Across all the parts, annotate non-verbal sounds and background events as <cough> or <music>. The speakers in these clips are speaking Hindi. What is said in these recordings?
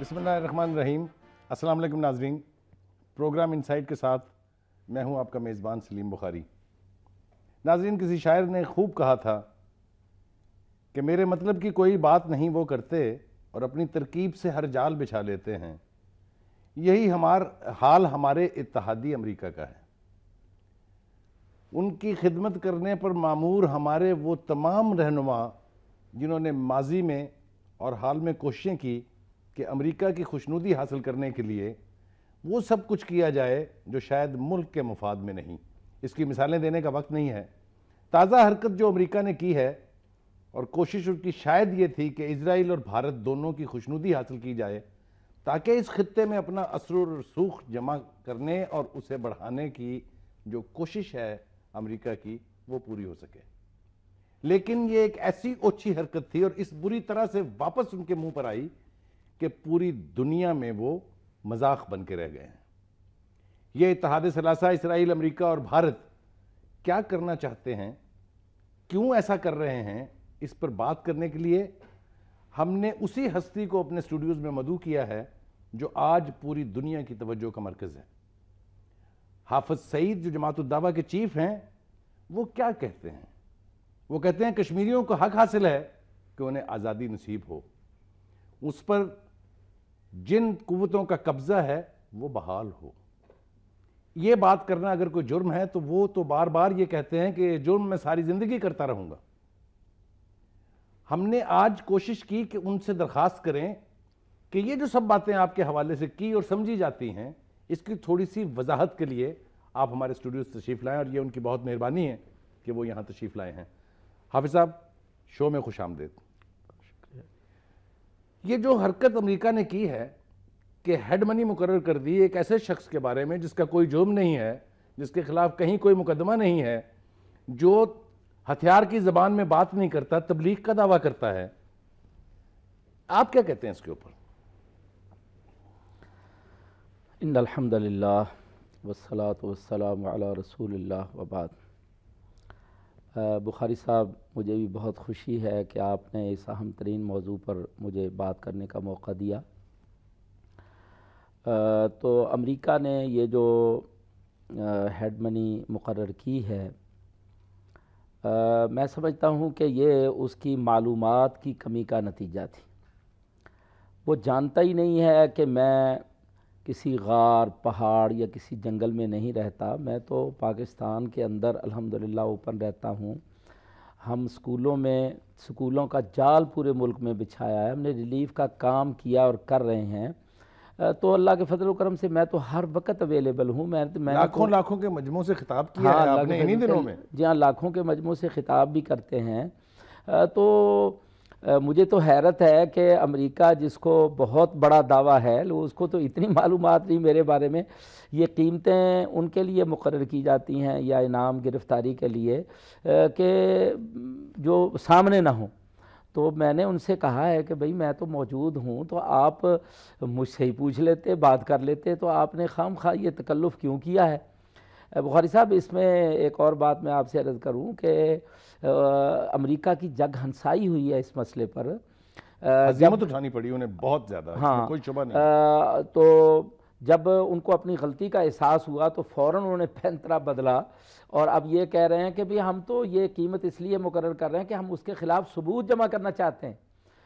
बिसमान रहीम असल नाजरीन प्रोग्राम इनसाइट के साथ मैं हूं आपका मेज़बान सलीम बुखारी नाजरीन किसी शायर ने खूब कहा था कि मेरे मतलब की कोई बात नहीं वो करते और अपनी तरकीब से हर जाल बिछा लेते हैं यही हमार हाल हमारे इतिहादी अमेरिका का है उनकी खिदमत करने पर मामूर हमारे वो तमाम रहनुमा जिन्होंने माजी में और हाल में कोशिशें की कि अमेरिका की खुशनुदी हासिल करने के लिए वो सब कुछ किया जाए जो शायद मुल्क के मफाद में नहीं इसकी मिसालें देने का वक्त नहीं है ताज़ा हरकत जो अमेरिका ने की है और कोशिश उनकी शायद ये थी कि इसराइल और भारत दोनों की खुशनुदी हासिल की जाए ताकि इस खत्े में अपना असर सूख जमा करने और उसे बढ़ाने की जो कोशिश है अमेरिका की वो पूरी हो सके लेकिन ये एक ऐसी ओछी हरकत थी और इस बुरी तरह से वापस उनके मुंह पर आई कि पूरी दुनिया में वो मजाक बन के रह गए हैं ये इतिहाद सलासा इसराइल अमरीका और भारत क्या करना चाहते हैं क्यों ऐसा कर रहे हैं इस पर बात करने के लिए हमने उसी हस्ती को अपने स्टूडियोज़ में मधु किया है जो आज पूरी दुनिया की तवज्जो का मरकज़ है हाफज सईद जो जमात उद्दावा के चीफ हैं वो क्या कहते हैं वो कहते हैं कश्मीरियों को हक हासिल है कि उन्हें आज़ादी नसीब हो उस पर जिन कुतों का कब्जा है वो बहाल हो ये बात करना अगर कोई जुर्म है तो वो तो बार बार ये कहते हैं कि जुर्म मैं सारी ज़िंदगी करता रहूंगा हमने आज कोशिश की कि उनसे दरख्वास्त करें कि ये जो सब बातें आपके हवाले से की और समझी जाती हैं इसकी थोड़ी सी वजाहत के लिए आप हमारे स्टूडियो से तशीफ लाएं और ये उनकी बहुत मेहरबानी है कि वो यहाँ तशरीफ़ लाए हैं हाफिज़ साहब शो में खुश आमदेद ये जो हरकत अमेरिका ने की है कि हेड मनी मुकर कर दी एक ऐसे शख्स के बारे में जिसका कोई जुर्म नहीं है जिसके खिलाफ कहीं कोई मुकदमा नहीं है जो हथियार की जबान में बात नहीं करता तबलीग का दावा करता है आप क्या कहते हैं इसके ऊपर इन अलहमदिल्ला वसलात वसलाम रसूल वबाद बुखारी साहब मुझे भी बहुत खुशी है कि आपने इस अहम तरीन मौजू पर मुझे बात करने का मौका दिया आ, तो अमेरिका ने ये जो हेड मनी मुकर की है आ, मैं समझता हूँ कि ये उसकी मालूम की कमी का नतीजा थी वो जानता ही नहीं है कि मैं किसी गार पहाड़ या किसी जंगल में नहीं रहता मैं तो पाकिस्तान के अंदर अल्हम्दुलिल्लाह ओपन रहता हूँ हम स्कूलों में स्कूलों का जाल पूरे मुल्क में बिछाया है हमने रिलीफ का काम किया और कर रहे हैं तो अल्लाह के फजल करम से मैं तो हर वक्त अवेलेबल हूँ मैं मैं लाखों तो, लाखों के मजमों से खिताब किया हाँ, है आपने इन्हीं दिनों में जी हाँ लाखों के मजमों से खिताब भी करते हैं तो मुझे तो हैरत है कि अमेरिका जिसको बहुत बड़ा दावा है उसको तो इतनी <laughs> मालूम नहीं मेरे बारे में ये कीमतें उनके लिए मुकर की जाती हैं या इनाम गिरफ़्तारी के लिए कि जो सामने ना हो तो मैंने उनसे कहा है कि भाई मैं तो मौजूद हूँ तो आप मुझसे ही पूछ लेते बात कर लेते तो आपने खाम खा ये तकल्लुफ़ क्यों किया है बुखारी साहब इसमें एक और बात मैं आपसे अर्ज़ करूं कि अमेरिका की जग हंसाई हुई है इस मसले पर उठानी पड़ी उन्हें बहुत ज़्यादा हाँ कोई नहीं आ, तो जब उनको अपनी गलती का एहसास हुआ तो फ़ौर उन्होंने फैंतरा बदला और अब ये कह रहे हैं कि भाई हम तो ये कीमत इसलिए मुकर कर रहे हैं कि हम उसके ख़िलाफ़ सबूत जमा करना चाहते हैं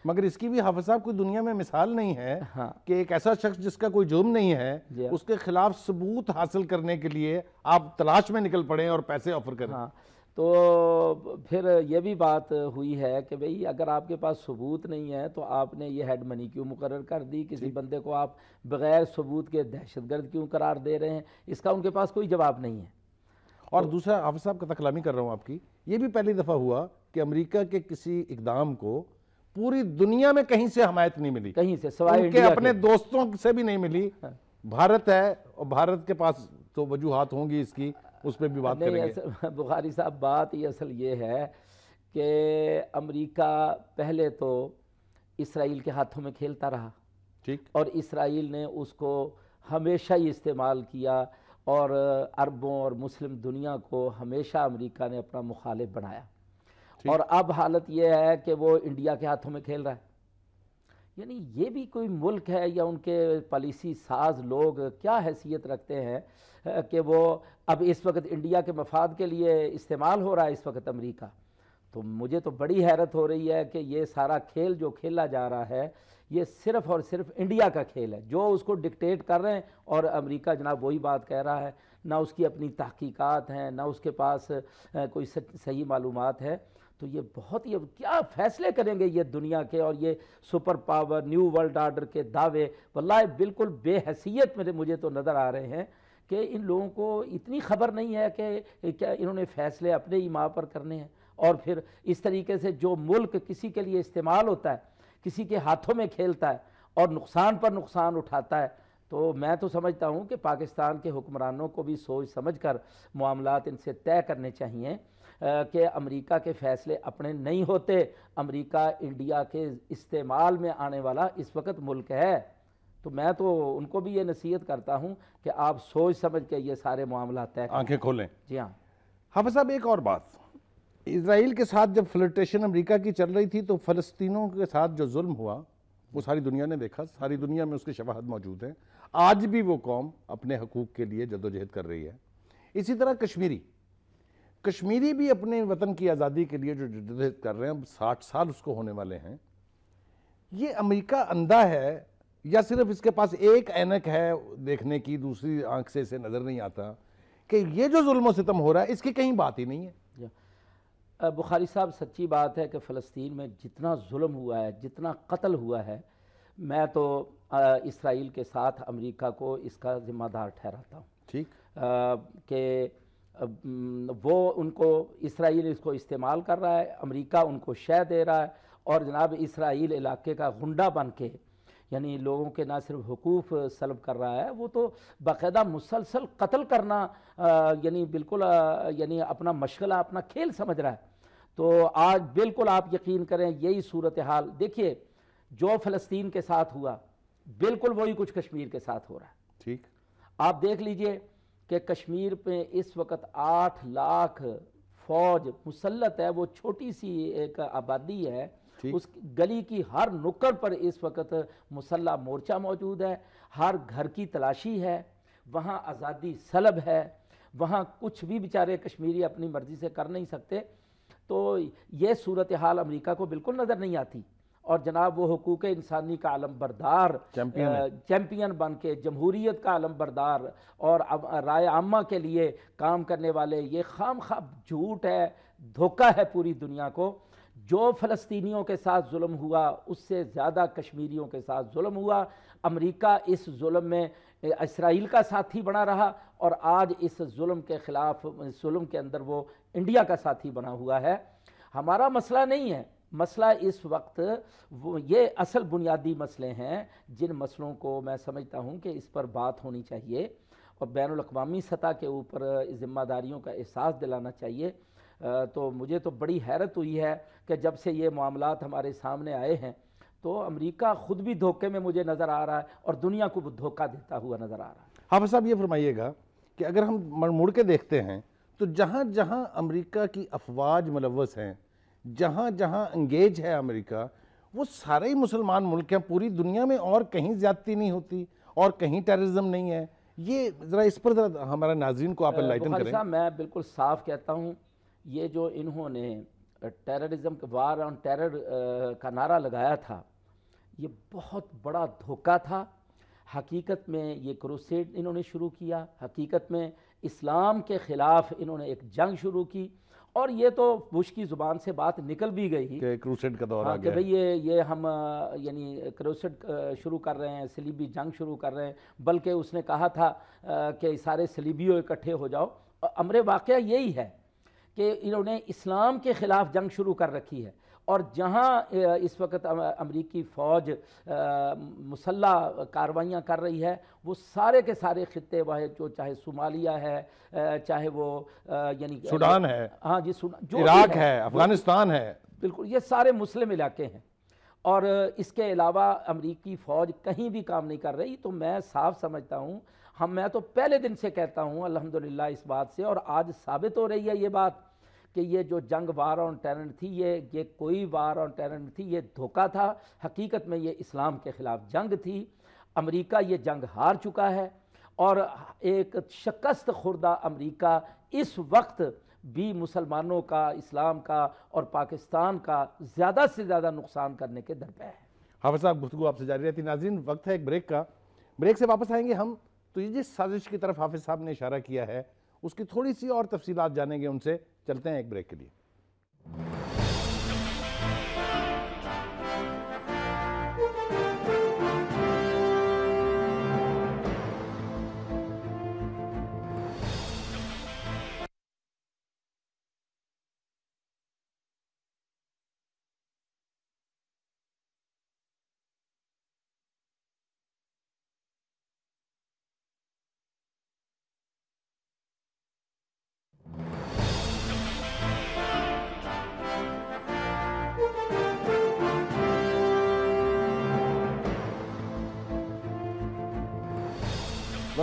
मगर इसकी भी हाफिज साहब कोई दुनिया में मिसाल नहीं है हाँ। कि एक ऐसा शख्स जिसका कोई जुर्म नहीं है हाँ। उसके खिलाफ सबूत हासिल करने के लिए आप तलाश में निकल पड़े और पैसे ऑफर करें हाँ। तो फिर यह भी बात हुई है कि भाई अगर आपके पास सबूत नहीं है तो आपने ये हेड मनी क्यों मुकर कर दी किसी बंदे को आप बग़ैर सबूत के दहशतगर्द क्यों करार दे रहे हैं इसका उनके पास कोई जवाब नहीं है और तो, दूसरा हाफि साहब का तकलामी कर रहा हूँ आपकी ये भी पहली दफ़ा हुआ कि अमेरिका के किसी इकदाम को पूरी दुनिया में कहीं से हमायत नहीं मिली कहीं से उनके अपने के। दोस्तों से भी नहीं मिली हाँ। भारत है और भारत के पास तो वजूहत होंगी इसकी उस पर भी बात करेंगे <laughs> बुखारी साहब बात ये असल ये है कि अमेरिका पहले तो इसराइल के हाथों में खेलता रहा ठीक और इसराइल ने उसको हमेशा ही इस्तेमाल किया और अरबों और मुस्लिम दुनिया को हमेशा अमेरिका ने अपना मुखालिफ बनाया और अब हालत यह है कि वो इंडिया के हाथों में खेल रहा है यानी ये भी कोई मुल्क है या उनके पॉलिसी साज लोग क्या हैसियत रखते हैं कि वो अब इस वक्त इंडिया के मफाद के लिए इस्तेमाल हो रहा है इस वक्त अमेरिका तो मुझे तो बड़ी हैरत हो रही है कि ये सारा खेल जो खेला जा रहा है ये सिर्फ़ और सिर्फ इंडिया का खेल है जो उसको डिक्टेट कर रहे हैं और अमेरिका जनाब वही बात कह रहा है ना उसकी अपनी तहकीकात हैं ना उसके पास कोई सही मालूम है तो ये बहुत ही अब क्या फैसले करेंगे ये दुनिया के और ये super power new world order के दावे वल्लाह बिल्कुल बेहसीत मेरे मुझे तो नज़र आ रहे हैं कि इन लोगों को इतनी खबर नहीं है कि क्या इन्होंने फैसले अपने ही माँ पर करने हैं और फिर इस तरीके से जो मुल्क किसी के लिए इस्तेमाल होता है किसी के हाथों में खेलता है और नुकसान पर नुकसान उठाता है तो मैं तो समझता हूँ कि पाकिस्तान के हुक्मरानों को भी सोच समझ कर मामला इनसे तय करने चाहिए कि अमेरिका के फ़ैसले अपने नहीं होते अमेरिका इंडिया के इस्तेमाल में आने वाला इस वक्त मुल्क है तो मैं तो उनको भी ये नसीहत करता हूँ कि आप सोच समझ के ये सारे मामला तय आंखें खोलें जी हाँ हाफ साहब एक और बात इसराइल के साथ जब फ्लटेशन अमरीका की चल रही थी तो फ़लस्तीनों के साथ जो जुल्म हुआ वो सारी दुनिया ने देखा सारी दुनिया में उसके शवाहद मौजूद हैं आज भी वो कौम अपने हकूक़ के लिए जदोजहद कर रही है इसी तरह कश्मीरी कश्मीरी भी अपने वतन की आज़ादी के लिए जो जद्दोजहद कर रहे हैं अब साठ साल उसको होने वाले हैं ये अमेरिका अंधा है या सिर्फ इसके पास एक ऐनक है देखने की दूसरी आंख से इसे नज़र नहीं आता कि ये जो जुल्म सितम हो रहा है इसकी कहीं बात ही नहीं है बुखारी साहब सच्ची बात है कि फ़लस्तीन में जितना जुल्म हुआ है जितना कत्ल हुआ है मैं तो इसराइल के साथ अमेरिका को इसका ज़िम्मेदार ठहराता हूँ ठीक कि वो उनको इसराइल इसको इस्तेमाल कर रहा है अमेरिका उनको शह दे रहा है और जनाब इसराइल इलाके का गुंडा बन के यानी लोगों के ना सिर्फ हकूफ़ सलब कर रहा है वो तो बाकायदा मुसलसल कत्ल करना यानी बिल्कुल यानी अपना मशगला अपना खेल समझ रहा है तो आज बिल्कुल आप यकीन करें यही सूरत हाल देखिए जो फ़लस्तीन के साथ हुआ बिल्कुल वही कुछ कश्मीर के साथ हो रहा है ठीक आप देख लीजिए कि कश्मीर पे इस वक्त आठ लाख फौज मुसलत है वो छोटी सी एक आबादी है उस गली की हर नुक्कड़ पर इस वक्त मुसल्ला मोर्चा मौजूद है हर घर की तलाशी है वहाँ आज़ादी सलब है वहाँ कुछ भी बेचारे कश्मीरी अपनी मर्ज़ी से कर नहीं सकते तो ये सूरत हाल अमेरिका को बिल्कुल नज़र नहीं आती और जनाब वो हकूक इंसानी का आलम बरदार चैम्पियन बन के जमहूरीत का आलम बरदार और राय आमा के लिए काम करने वाले ये खाम खाब झूठ है धोखा है पूरी दुनिया को जो फ़लस्तनीों के साथ जुल्म हुआ उससे ज़्यादा कश्मीरियों के साथ जुल्म हुआ अमेरिका इस जुल्म में इसराइल का साथी बना रहा और आज इस जुल्म के ख़िलाफ़ जुल्म के अंदर वो इंडिया का साथी बना हुआ है हमारा मसला नहीं है मसला इस वक्त वो ये असल बुनियादी मसले हैं जिन मसलों को मैं समझता हूँ कि इस पर बात होनी चाहिए और बैन अवी सतह के ऊपर ज़िम्मेदारियों का एहसास दिलाना चाहिए तो मुझे तो बड़ी हैरत हुई है कि जब से ये मामला हमारे सामने आए हैं तो अमेरिका ख़ुद भी धोखे में मुझे नज़र आ रहा है और दुनिया को धोखा देता हुआ नज़र आ रहा है हाफ साहब ये फरमाइएगा कि अगर हम मुड़ के देखते हैं तो जहाँ जहाँ अमेरिका की अफवाज मुलवस हैं जहाँ जहाँ इंगेज है अमेरिका वो सारे ही मुसलमान मुल्क हैं पूरी दुनिया में और कहीं ज्यादती नहीं होती और कहीं टेररिज्म नहीं है ये ज़रा इस पर ज़रा हमारा नाजरन को आप लाइटन करें मैं बिल्कुल साफ कहता हूँ ये जो इन्होंने टेररिज्म वार ऑन टेरर का नारा लगाया था ये बहुत बड़ा धोखा था हकीकत में ये क्रोसेड इन्होंने शुरू किया हकीकत में इस्लाम के ख़िलाफ़ इन्होंने एक जंग शुरू की और ये तो बुश की ज़ुबान से बात निकल भी गई कि क्रूसेड का दौर हाँ, आ गया भाई ये ये हम यानी क्रूसेड शुरू कर रहे हैं सलीबी जंग शुरू कर रहे हैं बल्कि उसने कहा था कि सारे सलीबियों इकट्ठे हो जाओ और अमर वाक़ यही है कि इन्होंने इस्लाम के ख़िलाफ़ जंग शुरू कर रखी है और जहाँ इस वक्त अमरीकी फ़ौज मुसल्ह कार्रवाइयाँ कर रही है वो सारे के सारे खत्े वह जो चाहे सोमालिया है चाहे वो यानी सूडान है हाँ जी जो इराक है, है अफगानिस्तान है बिल्कुल ये सारे मुस्लिम इलाके हैं और इसके अलावा अमरीकी फ़ौज कहीं भी काम नहीं कर रही तो मैं साफ समझता हूँ हम मैं तो पहले दिन से कहता हूँ अलहमदिल्ला इस बात से और आज साबित हो रही है ये बात कि ये जो जंग वार ऑन टेरर थी ये ये कोई वार ऑन टेरर थी ये धोखा था हकीकत में ये इस्लाम के ख़िलाफ़ जंग थी अमेरिका ये जंग हार चुका है और एक शिकस्त खुर्दा अमेरिका इस वक्त भी मुसलमानों का इस्लाम का और पाकिस्तान का ज़्यादा से ज़्यादा नुकसान करने के दरपे है हाफिज साहब गुफ्तु आपसे जारी रहती नाजरीन वक्त है एक ब्रेक का ब्रेक से वापस आएंगे हम तो ये जिस साजिश की तरफ हाफिज साहब ने इशारा किया है उसकी थोड़ी सी और तफसीत जानेंगे उनसे चलते हैं एक ब्रेक के लिए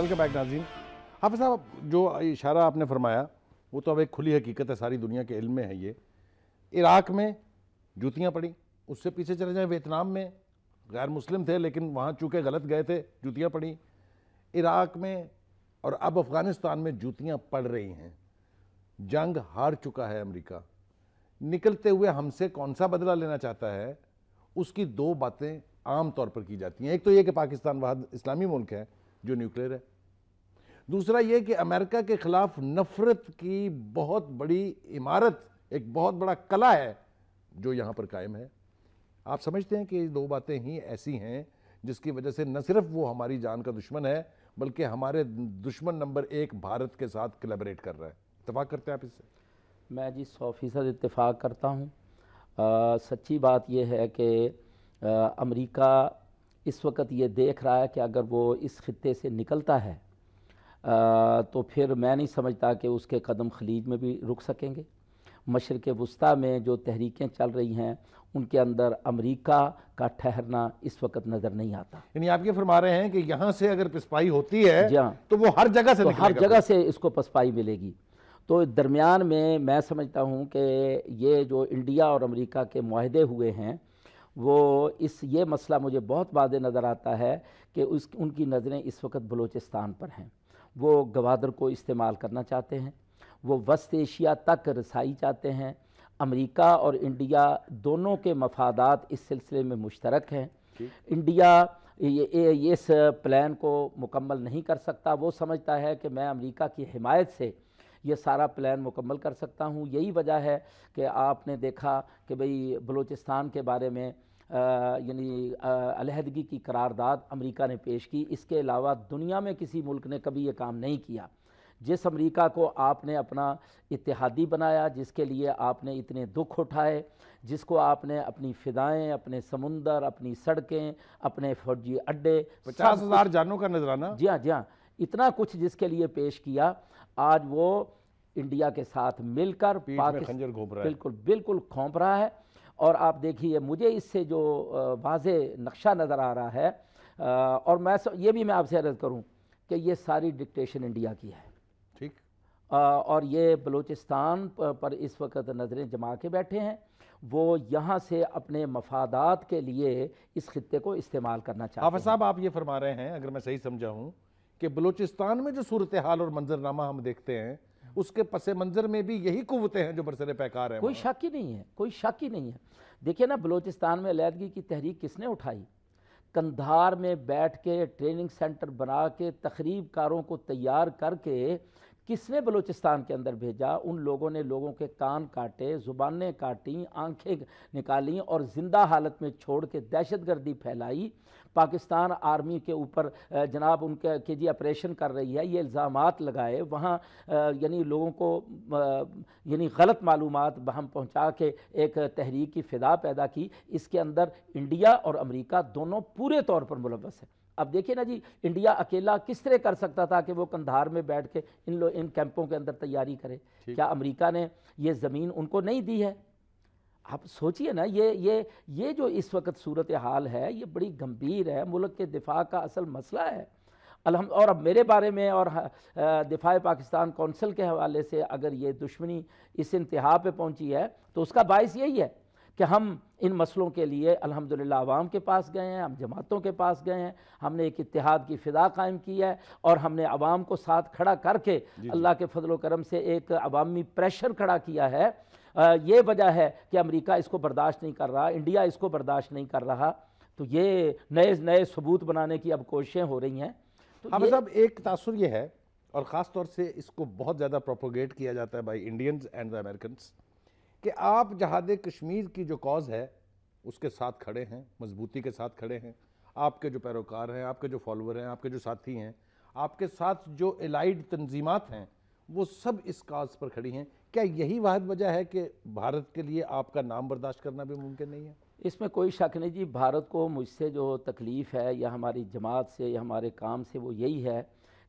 वेलकम बैक नाजीन हाफ साहब जो इशारा आपने फरमाया वो तो अब एक खुली हकीकत है सारी दुनिया के इल्म में है ये इराक में जूतियाँ पड़ी उससे पीछे चले जाएँ वियतनाम में गैर मुस्लिम थे लेकिन वहाँ चूँकि गलत गए थे जूतियाँ पड़ी इराक में और अब अफ़गानिस्तान में जूतियाँ पड़ रही हैं जंग हार चुका है अमरीका निकलते हुए हमसे कौन सा बदला लेना चाहता है उसकी दो बातें आम तौर पर की जाती हैं एक तो ये कि पाकिस्तान वहाँ इस्लामी मुल्क है जो न्यूक्लियर है दूसरा ये कि अमेरिका के ख़िलाफ़ नफ़रत की बहुत बड़ी इमारत एक बहुत बड़ा कला है जो यहाँ पर कायम है आप समझते हैं कि ये दो बातें ही ऐसी हैं जिसकी वजह से न सिर्फ वो हमारी जान का दुश्मन है बल्कि हमारे दुश्मन नंबर एक भारत के साथ कलेबरेट कर रहा है इतफाक़ करते हैं आप इससे मैं जी सौ फीसद इतफाक़ करता हूँ सच्ची बात यह है कि अमरीका इस वक्त ये देख रहा है कि अगर वो इस खत्े से निकलता है तो फिर मैं नहीं समझता कि उसके कदम खलीज में भी रुक सकेंगे मशरक़ वस्ती में जो तहरीकें चल रही हैं उनके अंदर अमेरिका का ठहरना इस वक्त नज़र नहीं आता यानी आप ये फरमा रहे हैं कि यहाँ से अगर पसपाई होती है जी हाँ। तो वो हर जगह से तो हर जगह से इसको पसपाई मिलेगी तो दरमियान में मैं समझता हूँ कि ये जो इंडिया और अमेरिका के माहदे हुए हैं वो इस ये मसला मुझे बहुत वादे नज़र आता है कि उस उनकी नज़रें इस वक्त बलूचिस्तान पर हैं वो गवादर को इस्तेमाल करना चाहते हैं वो वस्त एशिया तक रसाई चाहते हैं अमेरिका और इंडिया दोनों के मफादात इस सिलसिले में मुश्तरक हैं इंडिया ये, ये इस प्लान को मुकम्मल नहीं कर सकता वो समझता है कि मैं अमेरिका की हिमायत से ये सारा प्लान मुकम्मल कर सकता हूँ यही वजह है कि आपने देखा कि भाई बलूचिस्तान के बारे में यानी अलहदगी की करारदाद अमेरिका ने पेश की इसके अलावा दुनिया में किसी मुल्क ने कभी ये काम नहीं किया जिस अमेरिका को आपने अपना इतिहादी बनाया जिसके लिए आपने इतने दुख उठाए जिसको आपने अपनी फ़िदाएँ अपने समुंदर अपनी सड़कें अपने फौजी अड्डे पचास हज़ार जानों का नजराना जी हाँ जी हाँ इतना कुछ जिसके लिए पेश किया आज वो इंडिया के साथ मिलकर पाकिस्तान बिल्कुल बिल्कुल खोप रहा है और आप देखिए मुझे इससे जो वाज नक्शा नज़र आ रहा है और मैं ये भी मैं आपसे अर्ज करूँ कि ये सारी डिक्टेशन इंडिया की है ठीक और ये बलूचिस्तान पर, इस वक्त नज़रें जमा के बैठे हैं वो यहाँ से अपने मफादात के लिए इस खत्े को इस्तेमाल करना चाहते हैं साहब आप ये फरमा रहे हैं अगर मैं सही समझा हूँ कि बलूचिस्तान में जो सूरत हाल और मंजरनामा हम देखते हैं उसके पस मंजर में भी यही कुवतें हैं जो बरसर पैकार हैं कोई शक ही नहीं है कोई शक ही नहीं है देखिए ना बलोचिस्तान में अलीहदगी की तहरीक किसने उठाई कंधार में बैठ के ट्रेनिंग सेंटर बना के तकरीब कारों को तैयार करके किसने बलूचिस्तान के अंदर भेजा उन लोगों ने लोगों के कान काटे ज़ुबानें काटी आंखें निकाली और ज़िंदा हालत में छोड़ के दहशत गर्दी फैलाई पाकिस्तान आर्मी के ऊपर जनाब उनके के जी ऑपरेशन कर रही है ये इल्ज़ाम लगाए वहाँ यानी लोगों को यानी गलत मालूम हम पहुँचा के एक तहरीक की फ़िदा पैदा की इसके अंदर इंडिया और अमरीका दोनों पूरे तौर पर मुलवस है अब देखिए ना जी इंडिया अकेला किस तरह कर सकता था कि वो कंधार में बैठ के इन इन कैंपों के अंदर तैयारी करे क्या अमेरिका ने ये ज़मीन उनको नहीं दी है आप सोचिए ना ये ये ये जो इस वक्त सूरत हाल है ये बड़ी गंभीर है मुल्क के दिफा का असल मसला है अलहम और अब मेरे बारे में और दिफा पाकिस्तान कौंसिल के हवाले से अगर ये दुश्मनी इस इंतहा पे पहुंची है तो उसका बायस यही है कि हम इन मसलों के लिए अल्हम्दुलिल्लाह आवाम के पास गए हैं हम जमातों के पास गए हैं हमने एक इतिहाद की फ़िदा कायम की है और हमने आवाम को साथ खड़ा करके अल्लाह के फजलोक्रम करम से एक अवामी प्रेशर खड़ा किया है ये वजह है कि अमेरिका इसको बर्दाश्त नहीं कर रहा इंडिया इसको बर्दाश्त नहीं कर रहा तो ये नए नए सबूत बनाने की अब कोशिशें हो रही हैं तो हाँ साहब एक तासर ये है और ख़ास तौर से इसको बहुत ज़्यादा प्रोपोगेट किया जाता है by Indians and the American कि आप जहाद कश्मीर की जो कॉज है उसके साथ खड़े हैं मजबूती के साथ खड़े हैं आपके जो पैरोकार हैं आपके जो फॉलोअर हैं आपके जो साथी हैं आपके साथ जो एलाइड तंजीमात हैं वो सब इस काज पर खड़ी हैं क्या यही वाद वजह है कि भारत के लिए आपका नाम बर्दाश्त करना भी मुमकिन नहीं है इसमें कोई शक नहीं जी भारत को मुझसे जो तकलीफ़ है या हमारी जमात से या हमारे काम से वो यही है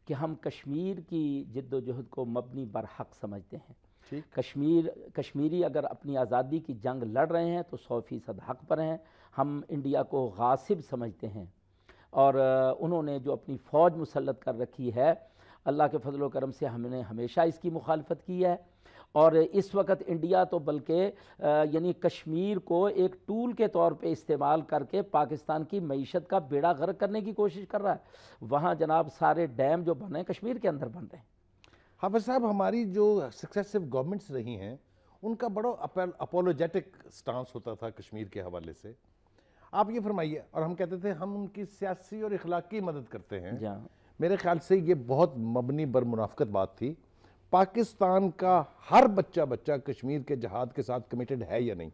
कि हम कश्मीर की जद्दोजहद को मबनी बर हक समझते हैं कश्मीर कश्मीरी अगर अपनी आज़ादी की जंग लड़ रहे हैं तो सौ फ़ीसद हक पर हैं हम इंडिया को गासिब समझते हैं और उन्होंने जो अपनी फ़ौज मुसलत कर रखी है अल्लाह के फजल करम से हमने हमेशा इसकी मुखालफत की है और इस वक्त इंडिया तो बल्कि यानी कश्मीर को एक टूल के तौर पे इस्तेमाल करके पाकिस्तान की मीशत का बेड़ा गर्क करने की कोशिश कर रहा है वहाँ जनाब सारे डैम जो बने कश्मीर के अंदर बन रहे हैं हाफिज साहब हमारी जो सक्सेसिव गवर्नमेंट्स रही हैं उनका बड़ा अपोलोजेटिक स्टांस होता था कश्मीर के हवाले से आप ये फरमाइए और हम कहते थे हम उनकी सियासी और इखलाकी मदद करते हैं मेरे ख्याल से ये बहुत मबनी बर मुनाफ्त बात थी पाकिस्तान का हर बच्चा बच्चा कश्मीर के जहाद के साथ कमिटेड है या नहीं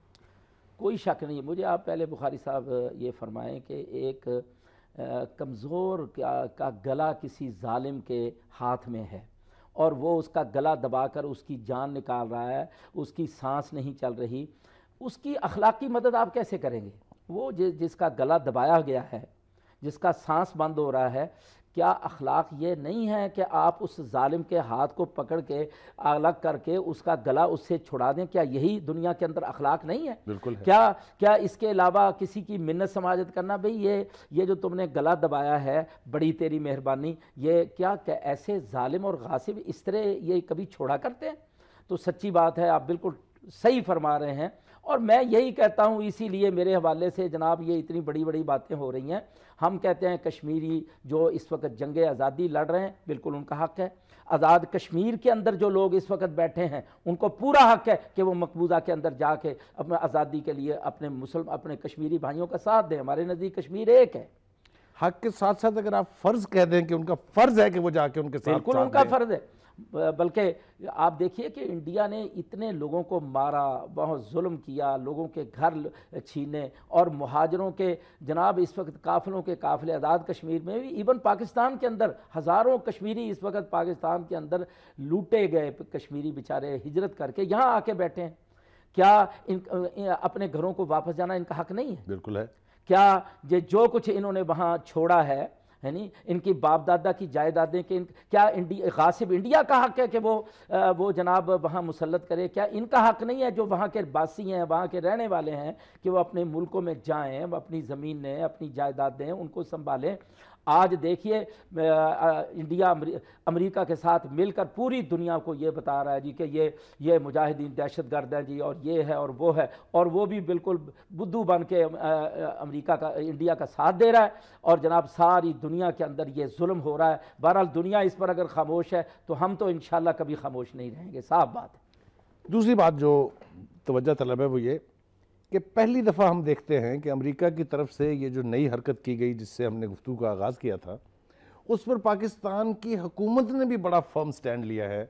कोई शक नहीं है मुझे आप पहले बुखारी साहब ये फरमाएं कि एक कमज़ोर का, का गला किसी जालिम के हाथ में है और वो उसका गला दबाकर उसकी जान निकाल रहा है उसकी सांस नहीं चल रही उसकी अखलाक मदद आप कैसे करेंगे वो जि, जिसका गला दबाया गया है जिसका सांस बंद हो रहा है क्या अखलाक ये नहीं है कि आप उस ालिम के हाथ को पकड़ के अलग करके उसका गला उससे छुड़ा दें क्या यही दुनिया के अंदर अखलाक नहीं है बिल्कुल है। क्या क्या इसके अलावा किसी की मिन्नत समाजत करना भाई ये ये जो तुमने गला दबाया है बड़ी तेरी मेहरबानी ये क्या क्या ऐसे ालिम और गासिब इस तरह ये कभी छोड़ा करते हैं तो सच्ची बात है आप बिल्कुल सही फरमा रहे हैं और मैं यही कहता हूँ इसीलिए मेरे हवाले से जनाब ये इतनी बड़ी बड़ी बातें हो रही हैं हम कहते हैं कश्मीरी जो इस वक्त जंग आज़ादी लड़ रहे हैं बिल्कुल उनका हक है आज़ाद कश्मीर के अंदर जो लोग इस वक्त बैठे हैं उनको पूरा हक है कि वो मकबूजा के अंदर जाके अपने आज़ादी के लिए अपने मुसलम अपने कश्मीरी भाइयों का साथ दें हमारे नज़दीक कश्मीर एक है हक के साथ साथ अगर आप फ़र्ज़ कह दें कि उनका फ़र्ज़ है कि वो जाके उनके साथ बिल्कुल उनका फ़र्ज़ है बल्कि आप देखिए कि इंडिया ने इतने लोगों को मारा बहुत जुल्म किया लोगों के घर छीने और महाजरों के जनाब इस वक्त काफिलों के काफिले आज़ाद कश्मीर में भी इवन पाकिस्तान के अंदर हज़ारों कश्मीरी इस वक्त पाकिस्तान के अंदर लूटे गए कश्मीरी बेचारे हिजरत करके यहाँ आके बैठे हैं क्या इन, इन अपने घरों को वापस जाना इनका हक नहीं है बिल्कुल है क्या ये जो कुछ इन्होंने वहाँ छोड़ा है है नी इनकी बाप दादा की जायदादें के इन, क्या इंडिया गासिब इंडिया का हक है कि वो आ, वो जनाब वहाँ मुसलत करे क्या इनका हक नहीं है जो वहाँ के बासी हैं वहाँ के रहने वाले हैं कि वो अपने मुल्कों में जाएँ अपनी ज़मीनें अपनी जायदादें उनको संभालें आज देखिए इंडिया अमेरिका के साथ मिलकर पूरी दुनिया को ये बता रहा है जी कि ये ये मुजाहिदीन दहशत गर्द हैं जी और ये है और वो है और वो भी बिल्कुल बुद्धू बन के अमरीका का इंडिया का साथ दे रहा है और जनाब सारी दुनिया के अंदर ये जुल्म हो रहा है बहरहाल दुनिया इस पर अगर खामोश है तो हम तो इन कभी खामोश नहीं रहेंगे साफ बात दूसरी बात जो तोज्जा तलब है वो ये कि पहली दफ़ा हम देखते हैं कि अमेरिका की तरफ से ये जो नई हरकत की गई जिससे हमने गुफ्तु का आगाज़ किया था उस पर पाकिस्तान की हकूमत ने भी बड़ा फर्म स्टैंड लिया है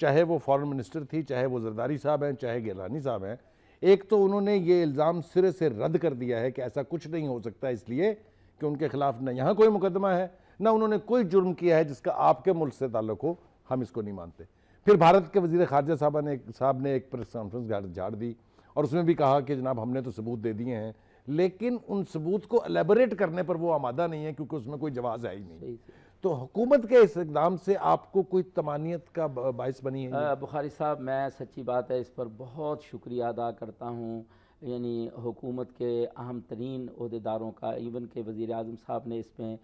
चाहे वो फॉरेन मिनिस्टर थी चाहे वो जरदारी साहब हैं चाहे गिलानी साहब हैं एक तो उन्होंने ये इल्ज़ाम सिरे से रद्द कर दिया है कि ऐसा कुछ नहीं हो सकता इसलिए कि उनके खिलाफ ना यहाँ कोई मुकदमा है ना उन्होंने कोई जुर्म किया है जिसका आपके मुल्क से ताल्लुक हो हम इसको नहीं मानते फिर भारत के वजीर खारजा साहबा ने साहब ने एक प्रेस कॉन्फ्रेंस झाड़ दी और उसमें भी कहा कि जनाब हमने तो सबूत दे दिए हैं लेकिन उन सबूत को एलेबोरेट करने पर वो आमादा नहीं है क्योंकि उसमें कोई जवाब है ही नहीं तो हुकूमत के इस इकदाम से आपको कोई तमानियत का बायस बनी है बुखारी साहब मैं सच्ची बात है इस पर बहुत शुक्रिया अदा करता हूँ यानी हुकूमत के अहम तरीन अहदेदारों का इवन के वज़ी अजम साहब ने इसमें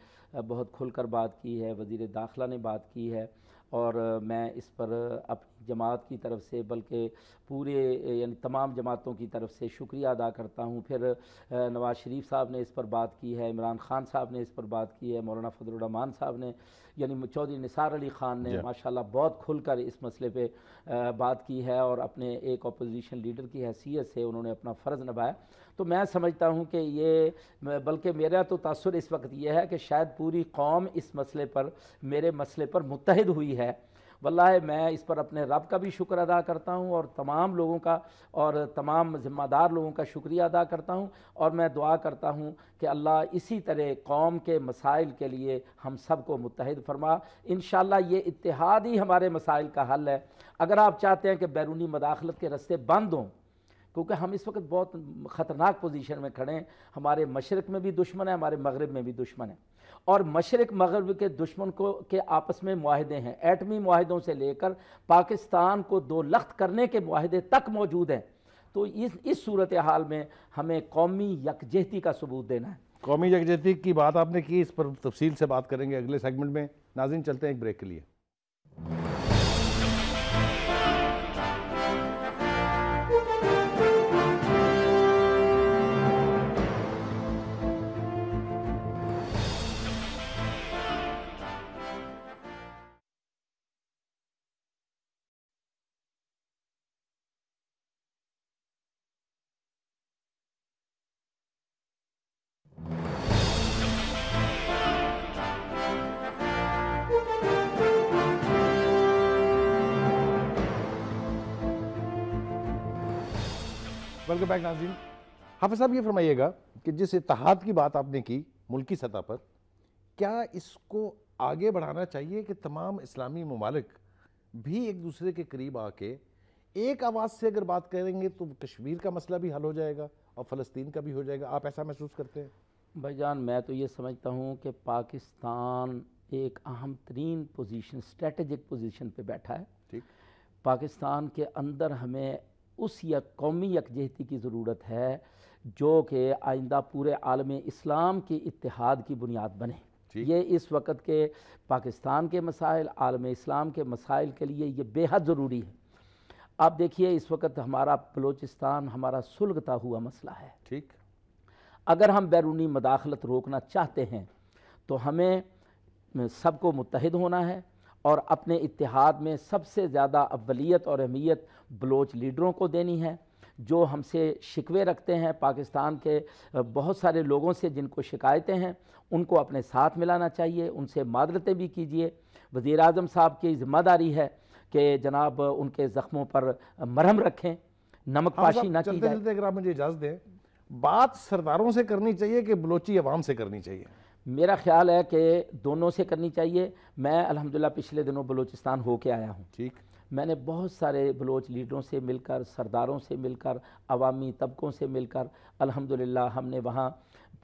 बहुत खुल कर बात की है वज़ी दाखिला ने बात की है और मैं इस पर अपनी जमात की तरफ से बल्कि पूरे यानी तमाम जमातों की तरफ से शुक्रिया अदा करता हूँ फिर नवाज़ शरीफ साहब ने इस पर बात की है इमरान खान साहब ने इस पर बात की है मौलाना फजलरहमान साहब ने यानी चौधरी निसार अली ख़ान ने माशाल्लाह बहुत खुलकर इस मसले पे बात की है और अपने एक अपोजिशन लीडर की हैसियत से उन्होंने अपना फ़र्ज़ नभाया तो मैं समझता हूँ कि ये बल्कि मेरा तो तसर इस वक्त ये है कि शायद पूरी कौम इस मसले पर मेरे मसले पर मुतहद हुई है वल्ला मैं इस पर अपने रब का भी शुक्र अदा करता हूँ और तमाम लोगों का और तमाम ज़िम्मेदार लोगों का शुक्रिया अदा करता हूँ और मैं दुआ करता हूँ कि अल्लाह इसी तरह कौम के मसाइल के लिए हम सब को मुतहद फरमा इन ये इतिहाद ही हमारे मसाइल का हल है अगर आप चाहते हैं कि बैरूनी मदाखलत के रस्ते बंद हों क्योंकि हम इस वक्त बहुत ख़तरनाक पोजीशन में खड़े हैं हमारे मशरक़ में भी दुश्मन है हमारे मगरब में भी दुश्मन है और मशरक़ मगरब के दुश्मन को के आपस में माहदे हैं एटमी माहों से लेकर पाकिस्तान को दो लख्त करने के माहदे तक मौजूद हैं तो इस इस सूरत हाल में हमें कौमी यकजहती का सबूत देना है कौमी यकजहती की बात आपने की इस पर तफसील से बात करेंगे अगले सेगमेंट में नाजिन चलते हैं एक ब्रेक के लिए बैक नाजीन हाफ साहब ये फरमाइएगा कि जिस इतिहाद की बात आपने की मुल्की सतह पर क्या इसको आगे बढ़ाना चाहिए कि तमाम इस्लामी ममालिक भी एक दूसरे के करीब आके एक आवाज़ से अगर बात करेंगे तो कश्मीर का मसला भी हल हो जाएगा और फ़लस्तीन का भी हो जाएगा आप ऐसा महसूस करते हैं भाई जान मैं तो ये समझता हूँ कि पाकिस्तान एक अहम तरीन पोजीशन स्ट्रेटजिक पोजीशन पे बैठा है ठीक पाकिस्तान के अंदर हमें उस यक कौमी यकजहती की ज़रूरत है जो कि आइंदा पूरे आलम इस्लाम की इतिहाद की बुनियाद बने ये इस वक्त के पाकिस्तान के मसाइल आलम इस्लाम के मसाइल के लिए ये बेहद ज़रूरी है आप देखिए इस वक्त हमारा बलोचिस्तान हमारा सुलगता हुआ मसला है ठीक अगर हम बैरूनी मदाखलत रोकना चाहते हैं तो हमें सबको मुतहद होना है और अपने इतिहाद में सबसे ज़्यादा अवलीत और अहमियत बलोच लीडरों को देनी है जो हमसे शिकवे रखते हैं पाकिस्तान के बहुत सारे लोगों से जिनको शिकायतें हैं उनको अपने साथ मिलाना चाहिए उनसे मादरतें भी कीजिए वज़ी अजम साहब की ज़िम्मेदारी है कि जनाब उनके ज़ख्मों पर मरहम रखें नमक हाँ, पाशी ना की जाए अगर आप मुझे इजाज़त दें बात सरदारों से करनी चाहिए कि बलोची आवाम से करनी चाहिए मेरा ख्याल है कि दोनों से करनी चाहिए मैं अलहमदिल्ला पिछले दिनों बलूचिस्तान होके आया हूँ ठीक मैंने बहुत सारे बलोच लीडरों से मिलकर सरदारों से मिलकर अवामी तबकों से मिलकर अल्हम्दुलिल्लाह हमने वहाँ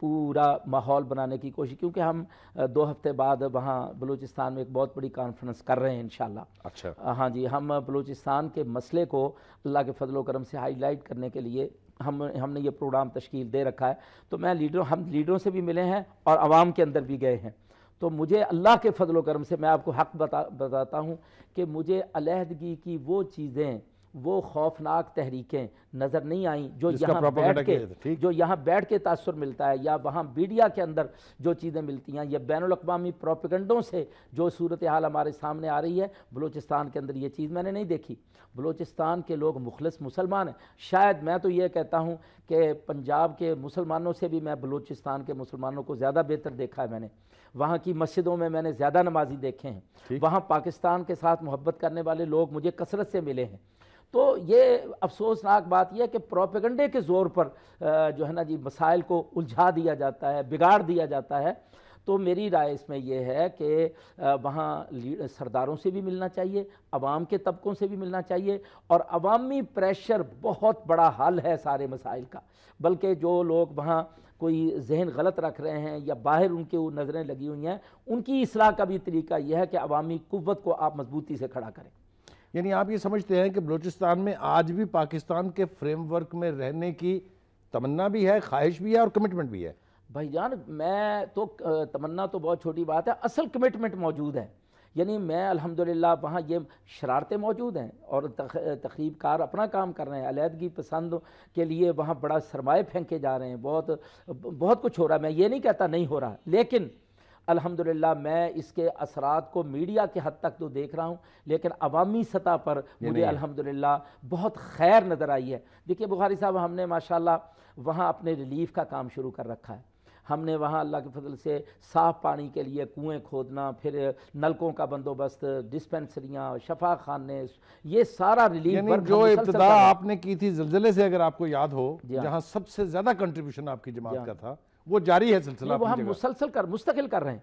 पूरा माहौल बनाने की कोशिश क्योंकि हम दो हफ्ते बाद वहाँ बलूचिस्तान में एक बहुत बड़ी कॉन्फ्रेंस कर रहे हैं इन अच्छा हाँ जी हम बलूचिस्तान के मसले को अल्लाह के फजलोक्रम करम से हाईलाइट करने के लिए हम हमने ये प्रोग्राम तश्कील दे रखा है तो मैं लीडरों हम लीडरों से भी मिले हैं और आवाम के अंदर भी गए हैं तो मुझे अल्लाह के फजलोक्रम से मैं आपको हक बता बताता हूँ कि मुझे अलहदगी की वो चीज़ें वो खौफनाक तहरीकें नज़र नहीं आई जो यहाँ बैठ के जो यहाँ बैठ के तासर मिलता है या वहाँ मीडिया के अंदर जो चीज़ें मिलती हैं या बैन अवी प्रोपिगंडों से जो सूरत हाल हमारे सामने आ रही है बलूचिस्तान के अंदर ये चीज़ मैंने नहीं देखी बलूचिस्तान के लोग मुखलस मुसलमान हैं शायद मैं तो ये कहता हूँ कि पंजाब के मुसलमानों से भी मैं बलूचिस्तान के मुसलमानों को ज़्यादा बेहतर देखा है मैंने वहाँ की मस्जिदों में मैंने ज़्यादा नमाजी देखे हैं वहाँ पाकिस्तान के साथ मोहब्बत करने वाले लोग मुझे कसरत से मिले हैं तो ये अफसोसनाक बात यह है कि प्रोपेगंडे के ज़ोर पर जो है ना जी मसाइल को उलझा दिया जाता है बिगाड़ दिया जाता है तो मेरी राय इसमें यह है कि वहाँ सरदारों से भी मिलना चाहिए अवाम के तबकों से भी मिलना चाहिए और अवामी प्रेशर बहुत बड़ा हल है सारे मसाइल का बल्कि जो लोग वहाँ कोई जहन गलत रख रहे हैं या बाहर उनके नज़रें लगी हुई हैं उनकी असलाह का भी तरीका यह है कि अवामी कुत को आप मजबूती से खड़ा करें यानी आप ये समझते हैं कि बलूचिस्तान में आज भी पाकिस्तान के फ्रेमवर्क में रहने की तमन्ना भी है ख्वाहिश भी है और कमिटमेंट भी है भाई जान मैं तो तमन्ना तो बहुत छोटी बात है असल कमिटमेंट मौजूद है यानी मैं अल्हम्दुलिल्लाह वहाँ ये शरारतें मौजूद हैं और तख, तकरीबकार अपना काम कर रहे हैं अलीहदगी पसंद के लिए वहाँ बड़ा सरमाए फेंके जा रहे हैं बहुत बहुत कुछ हो रहा है मैं ये नहीं कहता नहीं हो रहा लेकिन अल्हम्दुलिल्लाह मैं इसके असरात को मीडिया के हद तक तो देख रहा हूँ लेकिन अवामी सतह पर मुझे अल्हम्दुलिल्लाह बहुत खैर नज़र आई है देखिए बुखारी साहब हमने माशाल्लाह वहाँ अपने रिलीफ का काम शुरू कर रखा है हमने वहाँ अल्लाह के फजल से साफ़ पानी के लिए कुएँ खोदना फिर नलकों का बंदोबस्त डिस्पेंसरियाँ शफा खाने ये सारा रिलीफ जो इब्तदा आपने की थी जल्जले से अगर आपको याद हो हाँ। जहाँ सबसे ज़्यादा कंट्रीब्यूशन आपकी जमात हाँ। का था वो जारी है सिलसिला वो हम मुसलसल कर मुस्तकिल कर रहे हैं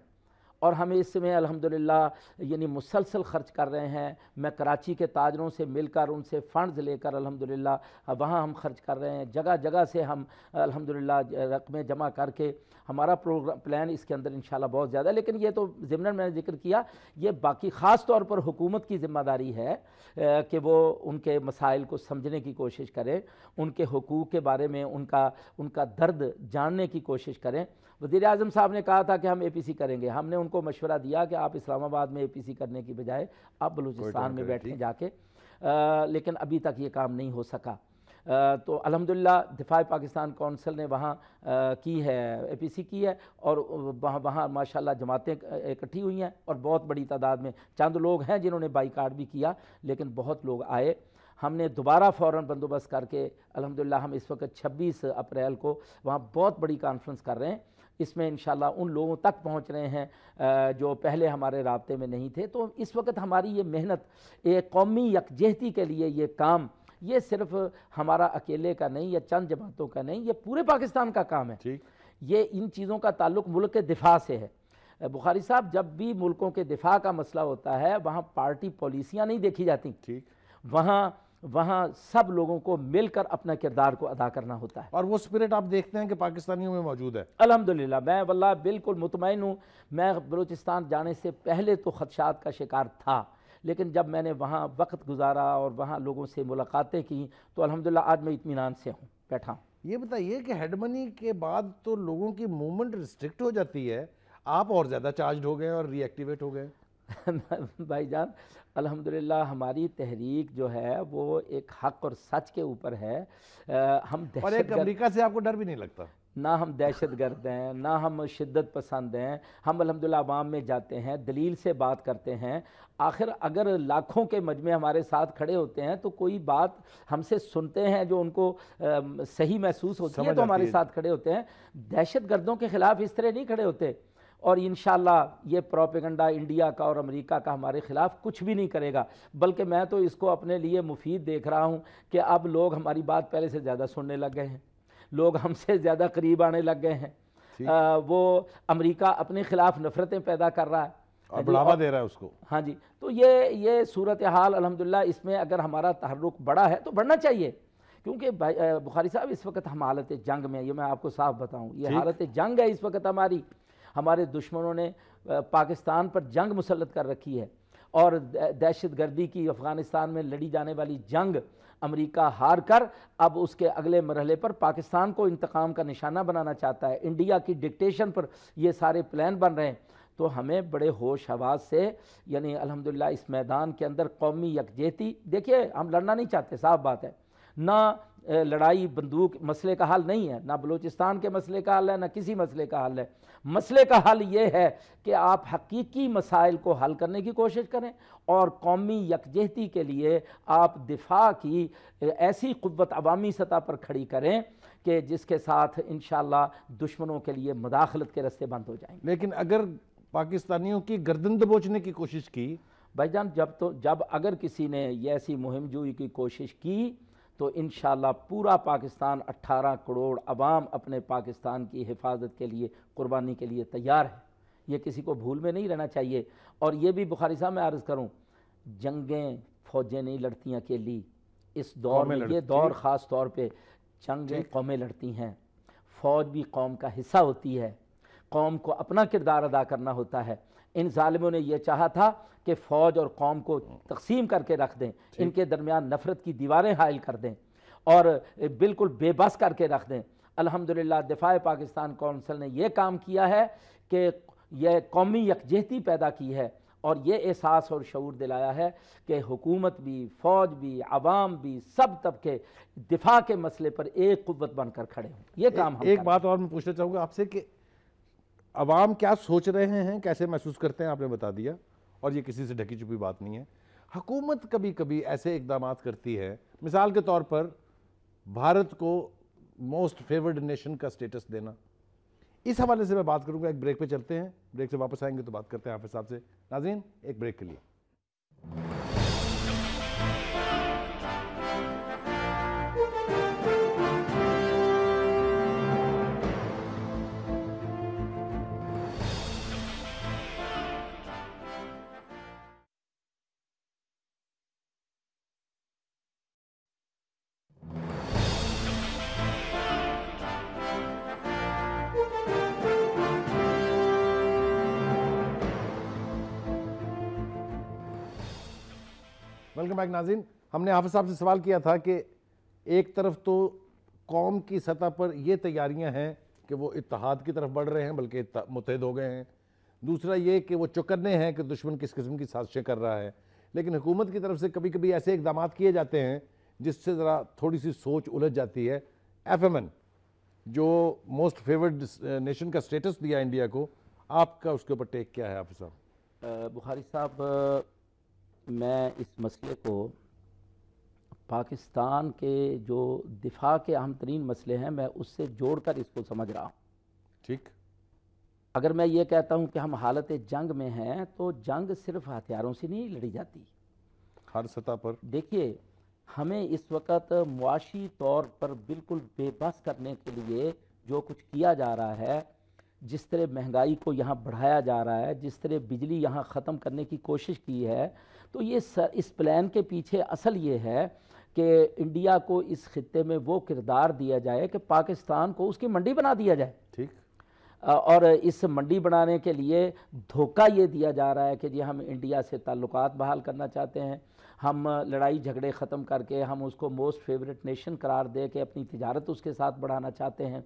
और हम इस समय अल्हम्दुलिल्लाह यानी मुसलसल ख़र्च कर रहे हैं मैं कराची के ताजरों से मिलकर उनसे फ़ंड्स लेकर अल्हम्दुलिल्लाह वहाँ हम खर्च कर रहे हैं जगह जगह से हम अल्हम्दुलिल्लाह रकमें जमा करके हमारा प्रोग्राम प्लान इसके अंदर इन बहुत ज़्यादा लेकिन ये तो ज़िमन मैंने जिक्र किया ये बाकी ख़ास तौर पर हुकूमत की ज़िम्मेदारी है कि वो उनके मसाइल को समझने की कोशिश करें उनके हकूक़ के बारे में उनका उनका दर्द जानने की कोशिश करें वजीर अजम साहब ने कहा था कि हम ए पी सी करेंगे हमने उनको मशवरा दिया कि आप इस्लामाबाद में ए पी सी करने की बजाय आप बलूचिस्तान में बैठें जाके लेकिन अभी तक ये काम नहीं हो सका तो अलहमदिल्ला दिफा पाकिस्तान कौंसिल ने वहाँ की है सी की है और वहाँ वहाँ माशा जमातें इकट्ठी हुई हैं और बहुत बड़ी तादाद में चंद लोग हैं जिन्होंने बाईकाट भी किया लेकिन बहुत लोग आए हमने दोबारा फ़ौर बंदोबस्त करके अलहमदिल्ला हम इस वक्त 26 अप्रैल को वहाँ बहुत बड़ी कॉन्फ्रेंस कर रहे हैं इसमें इन उन लोगों तक पहुँच रहे हैं जो पहले हमारे रबते में नहीं थे तो इस वक्त हमारी ये मेहनत एक कौमी यकजहती के लिए ये काम ये सिर्फ हमारा अकेले का नहीं या चंद जमातों का नहीं ये पूरे पाकिस्तान का काम है ये इन चीज़ों का ताल्लुक मुल्क के दिफा से है बुखारी साहब जब भी मुल्कों के दिफा का मसला होता है वहाँ पार्टी पॉलिसियाँ नहीं देखी जाती ठीक वहाँ वहाँ सब लोगों को मिलकर अपना किरदार को अदा करना होता है और वो स्पिरिट आप देखते हैं कि पाकिस्तानियों में मौजूद है अलहमदिल्ला मैं वल्ला बिल्कुल मुतमिन हूँ मैं बलूचिस्तान जाने से पहले तो खदशात का शिकार था लेकिन जब मैंने वहाँ वक्त गुजारा और वहाँ लोगों से मुलाकातें की तो अलहमदिल्ला आज मैं इतमान से हूँ बैठा हूँ ये बताइए कि हेडमनी के बाद तो लोगों की मूवमेंट रिस्ट्रिक्ट हो जाती है आप और ज़्यादा चार्ज हो गए और रीएक्टिवेट हो गए <laughs> भाई जान अल्हम्दुलिल्लाह हमारी तहरीक जो है वो एक हक और सच के ऊपर है आ, हम और एक अमेरिका से आपको डर भी नहीं लगता ना हम दहशत गर्द हैं ना हम शिद्दत पसंद हैं हम अलहमदिल्ला आवाम में जाते हैं दलील से बात करते हैं आखिर अगर लाखों के मजमे हमारे साथ खड़े होते हैं तो कोई बात हमसे सुनते हैं जो उनको आ, सही महसूस होती है तो हमारे साथ खड़े होते हैं दहशत गर्दों के ख़िलाफ़ इस तरह नहीं खड़े होते और इन ये प्रोपेगंडा इंडिया का और अमेरिका का हमारे ख़िलाफ़ कुछ भी नहीं करेगा बल्कि मैं तो इसको अपने लिए मुफीद देख रहा हूँ कि अब लोग हमारी बात पहले से ज़्यादा सुनने लग गए हैं लोग हमसे ज़्यादा करीब आने लग गए हैं आ, वो अमेरिका अपने ख़िलाफ़ नफ़रतें पैदा कर रहा है और हाँ बढ़ावा दे रहा है उसको हाँ जी तो ये ये सूरत हाल अलहमदिल्ला इसमें अगर हमारा तहरुक बड़ा है तो बढ़ना चाहिए क्योंकि बुखारी साहब इस वक्त हम हालत जंग में ये मैं आपको साफ बताऊँ ये हालत जंग है इस वक्त हमारी हमारे दुश्मनों ने पाकिस्तान पर जंग मुसलत कर रखी है और दहशत गर्दी की अफ़गानिस्तान में लड़ी जाने वाली जंग अमेरिका हार कर अब उसके अगले मरहले पर पाकिस्तान को इंतकाम का निशाना बनाना चाहता है इंडिया की डिक्टेशन पर ये सारे प्लान बन रहे हैं तो हमें बड़े होश हवास से यानी अल्हम्दुलिल्लाह इस मैदान के अंदर कौमी यकजहती देखिए हम लड़ना नहीं चाहते साफ बात है ना लड़ाई बंदूक मसले का हल नहीं है ना बलूचिस्तान के मसले का हल है ना किसी मसले का हल है मसले का हल ये है कि आप हकीकी मसाइल को हल करने की कोशिश करें और कौमी यकजहती के लिए आप दिफा की ऐसी कुत अवामी सतह पर खड़ी करें कि जिसके साथ इन दुश्मनों के लिए मदाखलत के रस्ते बंद हो जाएंगे लेकिन अगर पाकिस्तानियों की गर्दन दबोचने की कोशिश की जान जब तो जब अगर किसी ने ये ऐसी मुहिम जोई की कोशिश की तो इन पूरा पाकिस्तान 18 करोड़ आवाम अपने पाकिस्तान की हिफाजत के लिए कुर्बानी के लिए तैयार है ये किसी को भूल में नहीं रहना चाहिए और ये भी बुखारी साहब मैं अर्ज़ करूँ जंगें फौजें नहीं लड़ती अकेली इस दौर में ये दौर ख़ास तौर पर जंगें कौमें लड़ती हैं फ़ौज भी कौम का हिस्सा होती है कौम को अपना किरदार अदा करना होता है इन ालमों ने यह चाहा था कि फ़ौज और कौम को तकसीम करके रख दें इनके दरमियान नफ़रत की दीवारें हायल कर दें और बिल्कुल बेबस करके रख दें अलहमदिल्ला दिफा पाकिस्तान कौंसल ने यह काम किया है कि यह कौमी यकजहती पैदा की है और ये एहसास और शूर दिलाया है कि हुकूमत भी फ़ौज भी आवाम भी सब तबके दिफा के मसले पर एक कुत बनकर खड़े हों ये काम एक, हम एक बात और मैं पूछना चाहूँगा आपसे कि अवाम क्या सोच रहे हैं कैसे महसूस करते हैं आपने बता दिया और ये किसी से ढकी छुपी बात नहीं है हकूमत कभी कभी ऐसे इकदाम करती है मिसाल के तौर पर भारत को मोस्ट फेवर्ड नेशन का स्टेटस देना इस हवाले से मैं बात करूंगा एक ब्रेक पे चलते हैं ब्रेक से वापस आएंगे तो बात करते हैं आप हिसाब से नाजीन एक ब्रेक के लिए वेलकम बैक नाजिन हमने हाफि साहब से सवाल किया था कि एक तरफ तो कौम की सतह पर ये तैयारियां हैं कि वो इतिहाद की तरफ बढ़ रहे हैं बल्कि मुतहद हो गए हैं दूसरा ये कि वो चौकन्ने हैं कि दुश्मन किस किस्म की साजिशें कर रहा है लेकिन हुकूमत की तरफ से कभी कभी ऐसे इकदाम किए जाते हैं जिससे ज़रा थोड़ी सी सोच उलझ जाती है एफ जो मोस्ट फेवर्ड नेशन का स्टेटस दिया इंडिया को आपका उसके ऊपर टेक क्या है आप साहब बुखारी साहब मैं इस मसले को पाकिस्तान के जो दिफा के अहम तरीन मसले हैं मैं उससे जोड़ कर इसको समझ रहा हूँ ठीक अगर मैं ये कहता हूँ कि हम हालत जंग में हैं तो जंग सिर्फ हथियारों से नहीं लड़ी जाती हर सतह पर देखिए हमें इस वक्त मुआशी तौर पर बिल्कुल बेबस करने के लिए जो कुछ किया जा रहा है जिस तरह महंगाई को यहाँ बढ़ाया जा रहा है जिस तरह बिजली यहाँ ख़त्म करने की कोशिश की है तो ये सर इस प्लान के पीछे असल ये है कि इंडिया को इस खत्े में वो किरदार दिया जाए कि पाकिस्तान को उसकी मंडी बना दिया जाए ठीक और इस मंडी बनाने के लिए धोखा ये दिया जा रहा है कि जी हम इंडिया से ताल्लुक बहाल करना चाहते हैं हम लड़ाई झगड़े ख़त्म करके हम उसको मोस्ट फेवरेट नेशन करार दे के अपनी तजारत उसके साथ बढ़ाना चाहते हैं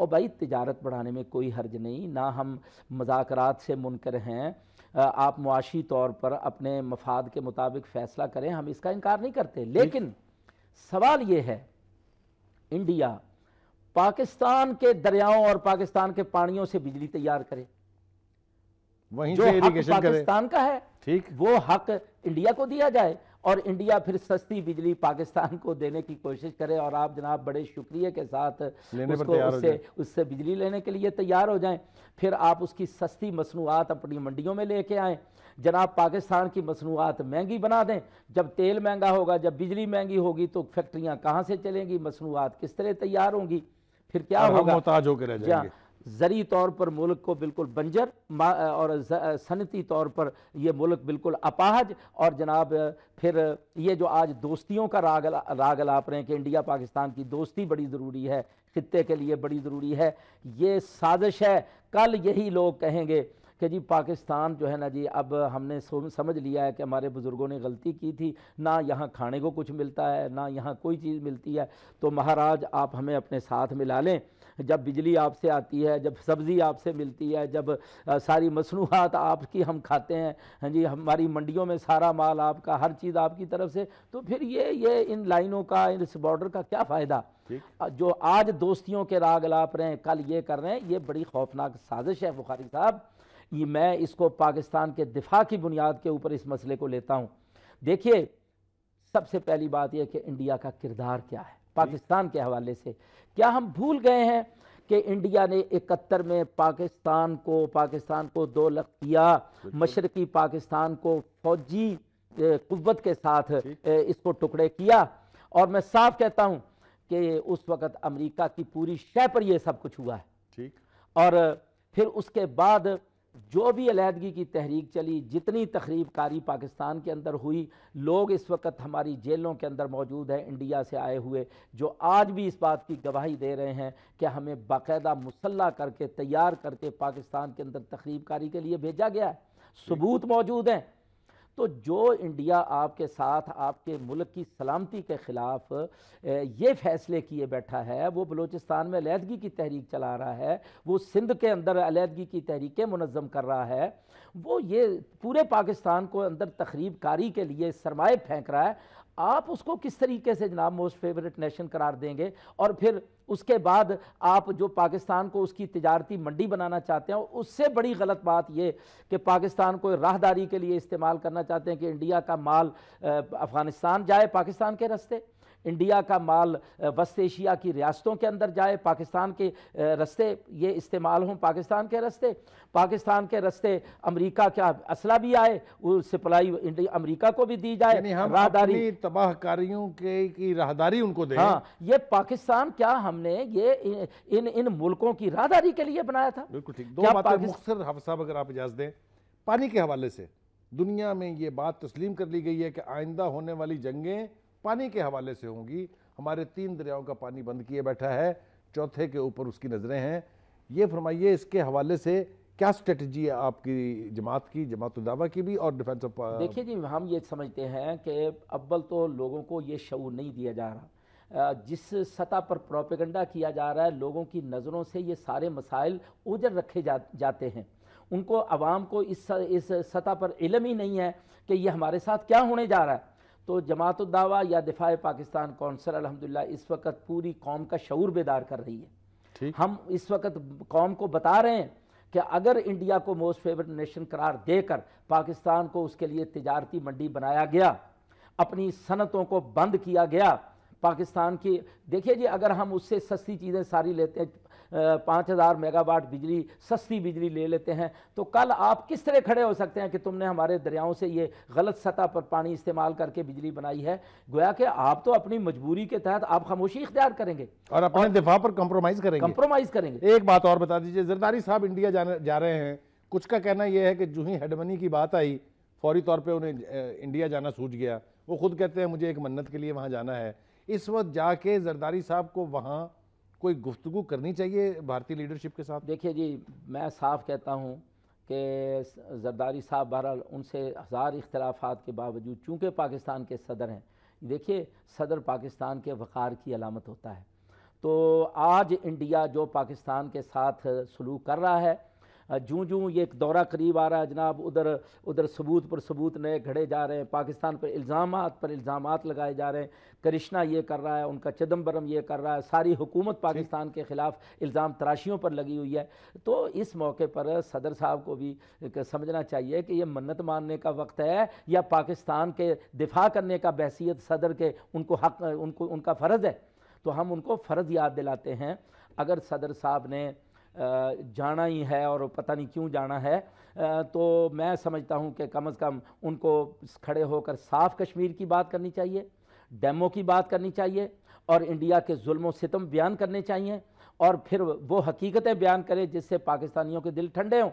और भाई तजारत बढ़ाने में कोई हर्ज नहीं ना हम मजाक से मुनकर हैं आप मुआशी तौर पर अपने मफाद के मुताबिक फ़ैसला करें हम इसका इनकार नहीं करते लेकिन सवाल ये है इंडिया पाकिस्तान के दरियाओं और पाकिस्तान के पानियों से बिजली तैयार करे वहीं जो हक पाकिस्तान करे। का है ठीक वो हक इंडिया को दिया जाए और इंडिया फिर सस्ती बिजली पाकिस्तान को देने की कोशिश करे और आप जनाब बड़े शुक्रिया के साथ उसको उससे उससे बिजली लेने के लिए तैयार हो जाएं फिर आप उसकी सस्ती मसनूआत अपनी मंडियों में लेके आएं जनाब पाकिस्तान की मसनूआत महंगी बना दें जब तेल महंगा होगा जब बिजली महंगी होगी तो फैक्ट्रियाँ कहाँ से चलेंगी मसनूआत किस तरह तैयार होंगी फिर क्या होगा मोहताज होकर रह हाँ। जाएंगे ज़री तौर पर मुल्क को बिल्कुल बंजर और सनती तौर पर यह मुल्क बिल्कुल अपाहज और जनाब फिर ये जो आज दोस्तियों का राग राग लाप रहे हैं कि इंडिया पाकिस्तान की दोस्ती बड़ी ज़रूरी है खत्े के लिए बड़ी ज़रूरी है ये साजिश है कल यही लोग कहेंगे कि जी पाकिस्तान जो है ना जी अब हमने समझ लिया है कि हमारे बुज़ुर्गों ने गलती की थी ना यहाँ खाने को कुछ मिलता है ना यहाँ कोई चीज़ मिलती है तो महाराज आप हमें अपने साथ मिला लें जब बिजली आपसे आती है जब सब्ज़ी आपसे मिलती है जब सारी मसनूआत आपकी हम खाते हैं हाँ जी हमारी मंडियों में सारा माल आपका हर चीज़ आपकी तरफ से तो फिर ये ये इन लाइनों का इस बॉर्डर का क्या फ़ायदा जो आज दोस्तियों के राग लाप रहे हैं कल ये कर रहे हैं ये बड़ी खौफनाक साजिश है बुखारी साहब ये मैं इसको पाकिस्तान के दिफा की बुनियाद के ऊपर इस मसले को लेता हूँ देखिए सबसे पहली बात यह कि इंडिया का किरदार क्या है पाकिस्तान के हवाले से क्या हम भूल गए हैं कि इंडिया ने इकहत्तर में पाकिस्तान को पाकिस्तान को दो लख किया मशरकी पाकिस्तान को फौजी कुत के साथ इसको टुकड़े किया और मैं साफ कहता हूं कि उस वक़्त अमेरिका की पूरी शह पर यह सब कुछ हुआ है ठीक और फिर उसके बाद जो भी अलीहदगी की तहरीक चली जितनी तखरीबकारी पाकिस्तान के अंदर हुई लोग इस वक्त हमारी जेलों के अंदर मौजूद हैं इंडिया से आए हुए जो आज भी इस बात की गवाही दे रहे हैं कि हमें बाकायदा मुसल्ला करके तैयार करके पाकिस्तान के अंदर तकरीब कारी के लिए भेजा गया है सबूत मौजूद हैं तो जो इंडिया आपके साथ आपके मुल्क की सलामती के ख़िलाफ़ ये फ़ैसले किए बैठा है वो बलूचिस्तान में अलीहदगी की तहरीक चला रहा है वो सिंध के अंदर अलीहदगी की तहरीकें मनज़म कर रहा है वो ये पूरे पाकिस्तान को अंदर तखरीबकारी कारी के लिए सरमाए फेंक रहा है आप उसको किस तरीके से जनाब मोस्ट फेवरेट नेशन करार देंगे और फिर उसके बाद आप जो पाकिस्तान को उसकी तजारती मंडी बनाना चाहते हैं उससे बड़ी गलत बात यह कि पाकिस्तान को राहदारी के लिए इस्तेमाल करना चाहते हैं कि इंडिया का माल अफ़गानिस्तान जाए पाकिस्तान के रस्ते इंडिया का माल वस्त एशिया की रियासतों के अंदर जाए पाकिस्तान के रस्ते ये इस्तेमाल हों पाकिस्तान के रस्ते पाकिस्तान के रस्ते अमरीका का असला भी आए सप्लाई अमरीका को भी दी जाए राहदारी तबाहकारियों के की राहदारी उनको दे हाँ ये पाकिस्तान क्या हमने ये इन इन, मुल्कों की राहदारी के लिए बनाया था बिल्कुल ठीक दो बातें साहब अगर आप इजाज़त दें पानी के हवाले से दुनिया में ये बात तस्लीम कर ली गई है कि आइंदा होने वाली जंगें पानी के हवाले से होंगी हमारे तीन दरियाओं का पानी बंद किए बैठा है चौथे के ऊपर उसकी नज़रें हैं ये फरमाइए इसके हवाले से क्या स्ट्रेटजी है आपकी जमात की जमात दावा की भी और डिफेंस ऑफ uh, देखिए जी हम ये समझते हैं कि अव्वल तो लोगों को ये शऊर नहीं दिया जा रहा जिस सतह पर प्रोपेगेंडा किया जा रहा है लोगों की नज़रों से ये सारे मसाइल उजर रखे जा, जाते हैं उनको आवाम को इस इस सतह पर इलम ही नहीं है कि ये हमारे साथ क्या होने जा रहा है तो जमात दावा या दिफा पाकिस्तान कौंसल अलहमदिल्ला इस वक्त पूरी कौम का शूर बेदार कर रही है हम इस वक्त कौम को बता रहे हैं कि अगर इंडिया को मोस्ट फेवरेट नेशन करार देकर पाकिस्तान को उसके लिए तजारती मंडी बनाया गया अपनी सनतों को बंद किया गया पाकिस्तान की देखिए जी अगर हम उससे सस्ती चीज़ें सारी लेते हैं पाँच हज़ार मेगावाट बिजली सस्ती बिजली ले लेते हैं तो कल आप किस तरह खड़े हो सकते हैं कि तुमने हमारे दरियाओं से ये गलत सतह पर पानी इस्तेमाल करके बिजली बनाई है गोया कि आप तो अपनी मजबूरी के तहत आप खामोशी इख्तियार करेंगे और अपने दिफा पर कंप्रोमाइज़ करेंगे कंप्रोमाइज़ करेंगे एक बात और बता दीजिए जरदारी साहब इंडिया जा रहे हैं कुछ का कहना यह है कि जू ही हेडमनी की बात आई फौरी तौर पे उन्हें इंडिया जाना सूझ गया वो खुद कहते हैं मुझे एक मन्नत के लिए वहाँ जाना है इस वक्त जाके जरदारी साहब को वहाँ कोई गुफ्तु करनी चाहिए भारतीय लीडरशिप के साथ देखिए जी मैं साफ कहता हूँ कि जरदारी साहब बहरहाल उनसे हज़ार इख्तलाफात के बावजूद चूँकि पाकिस्तान के सदर हैं देखिए सदर पाकिस्तान के वक़ार की अलामत होता है तो आज इंडिया जो पाकिस्तान के साथ सलूक कर रहा है जूँ जूँ ये एक दौरा करीब आ रहा है जनाब उधर उधर सबूत पर सबूत नए घड़े जा रहे हैं पाकिस्तान पर इल्ज़ाम पर इल्ज़ाम लगाए जा रहे हैं करिश्ना ये कर रहा है उनका चिदम्बरम ये कर रहा है सारी हुकूमत पाकिस्तान के ख़िलाफ़ इल्ज़ाम तराशियों पर लगी हुई है तो इस मौके पर सदर साहब को भी समझना चाहिए कि ये मन्नत मानने का वक्त है या पाकिस्तान के दिफा करने का बहसीत सदर के उनको हक उनको उनका फ़र्ज़ है तो हम उनको फ़र्ज़ याद दिलाते हैं अगर सदर साहब ने जाना ही है और पता नहीं क्यों जाना है तो मैं समझता हूं कि कम अज़ कम उनको खड़े होकर साफ कश्मीर की बात करनी चाहिए डेमो की बात करनी चाहिए और इंडिया के जुल्म सितम बयान करने चाहिए और फिर वो हकीकतें बयान करें जिससे पाकिस्तानियों के दिल ठंडे हों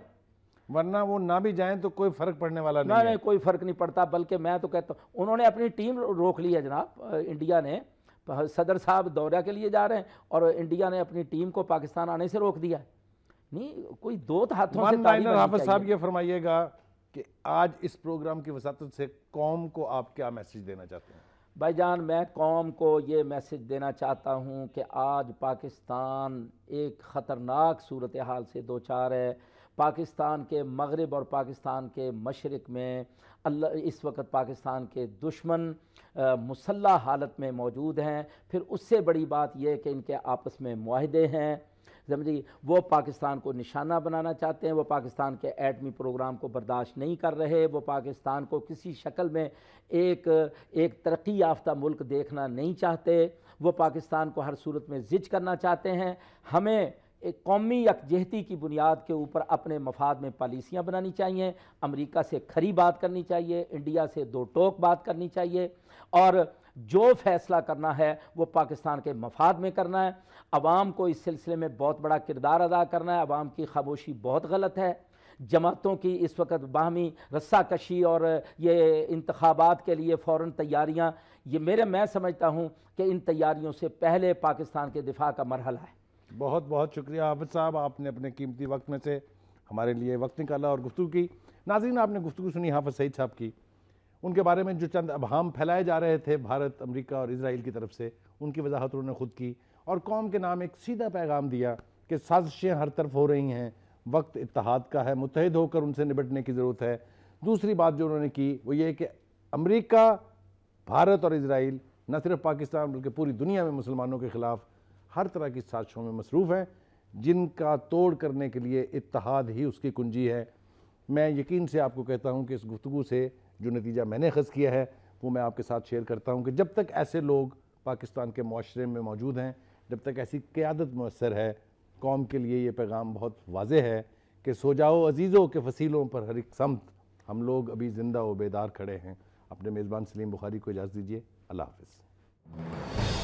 वरना वो ना भी जाएं तो कोई फ़र्क पड़ने वाला नहीं, नहीं कोई फ़र्क नहीं पड़ता बल्कि मैं तो कहता हूँ उन्होंने अपनी टीम रोक ली है जनाब इंडिया ने तो सदर साहब दौरे के लिए जा रहे हैं और इंडिया ने अपनी टीम को पाकिस्तान आने से रोक दिया नहीं कोई दो तो हाथों से हाफिज साहब ये फरमाइएगा कि आज इस प्रोग्राम की वसात से कौम को आप क्या मैसेज देना चाहते हैं भाई जान मैं कौम को ये मैसेज देना चाहता हूँ कि आज पाकिस्तान एक ख़तरनाक सूरत हाल से दो चार है पाकिस्तान के मगरब और पाकिस्तान के मशरक़ में अल्लाह इस वक्त पाकिस्तान के दुश्मन मुसल्ह हालत में मौजूद हैं फिर उससे बड़ी बात यह कि इनके आपस में माहदे हैं समझिए वो पाकिस्तान को निशाना बनाना चाहते हैं वो पाकिस्तान के एटमी प्रोग्राम को बर्दाश्त नहीं कर रहे वो पाकिस्तान को किसी शक्ल में एक एक तरक्की याफ्ता मुल्क देखना नहीं चाहते वो पाकिस्तान को हर सूरत में जिज करना चाहते हैं हमें एक कौमी यकजहती की बुनियाद के ऊपर अपने मफाद में पॉलिसियाँ बनानी चाहिए अमरीका से खरी बात करनी चाहिए इंडिया से दो टोक बात करनी चाहिए और जो फैसला करना है वो पाकिस्तान के मफाद में करना है अवाम को इस सिलसिले में बहुत बड़ा किरदार अदा करना है अवाम की खामोशी बहुत गलत है जमातों की इस वक्त बाहमी रस्साकशी और ये इंतबात के लिए फ़ौर तैयारियाँ ये मेरे मैं समझता हूँ कि इन तैयारियों से पहले पाकिस्तान के दिफा का मरहला है बहुत बहुत शुक्रिया आबिद साहब आपने अपने कीमती वक्त में से हमारे लिए वक्त निकाला और गुफ्तु की नाजीन आपने गुफ्तु सुनी हाफ सईद साहब की उनके बारे में जो चंद अबहम फैलाए जा रहे थे भारत अमेरिका और इसराइल की तरफ से उनकी वजाहत उन्होंने खुद की और कौम के नाम एक सीधा पैगाम दिया कि साजिशें हर तरफ हो रही हैं वक्त इतिहाद का है मुतहद होकर उनसे निपटने की ज़रूरत है दूसरी बात जो उन्होंने की वो ये कि अमरीका भारत और इसराइल न सिर्फ पाकिस्तान बल्कि पूरी दुनिया में मुसलमानों के ख़िलाफ़ हर तरह की साजिशों में मसरूफ़ है जिनका तोड़ करने के लिए इतिहाद ही उसकी कुंजी है मैं यकीन से आपको कहता हूँ कि इस गुफ्तु से जो नतीजा मैंने खज़ किया है वो मैं आपके साथ शेयर करता हूँ कि जब तक ऐसे लोग पाकिस्तान के माशरे में मौजूद हैं जब तक ऐसी क़्यादत मैसर है कौम के लिए ये पैगाम बहुत वाज है कि सो जाओ अजीज़ों के फसीलों पर हर एक समत हम लोग अभी ज़िंदा व बेदार खड़े हैं अपने मेज़बान सलीम बुखारी को इजाज़त दीजिए अल्लाह हाफिज़